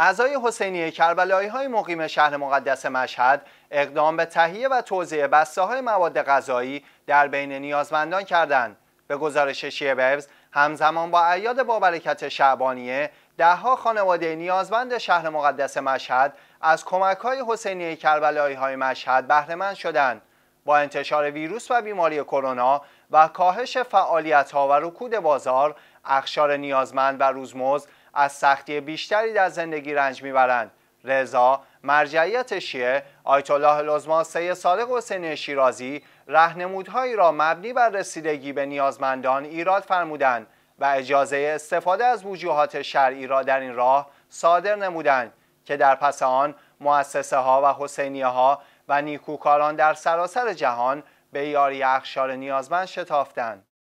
اعضای حسینی کربلایی های مقیم شهر مقدس مشهد اقدام به تهیه و توزیع بسته های مواد غذایی در بین نیازمندان کردند. به گزارش بیوز، همزمان با عیاد بابرکت شعبانیه دهها خانواده نیازمند شهر مقدس مشهد از کمک های حسینی کربلایی های مشهد بهرهمند شدند. با انتشار ویروس و بیماری کرونا و کاهش فعالیت ها و رکود بازار، اخشار نیازمند و روزمز، از سختی بیشتری در زندگی رنج میبرند رضا مرجعیت شیعه آیت الله العظما سی صادق حسین شیرازی رهنمودهایی را مبنی بر رسیدگی به نیازمندان ایراد فرمودند و اجازه استفاده از وجوهات شرعی را در این راه صادر نمودند که در پس آن مؤسسه ها و حسینیه ها و نیکوکاران در سراسر جهان به یاری اخشار نیازمند شتافتند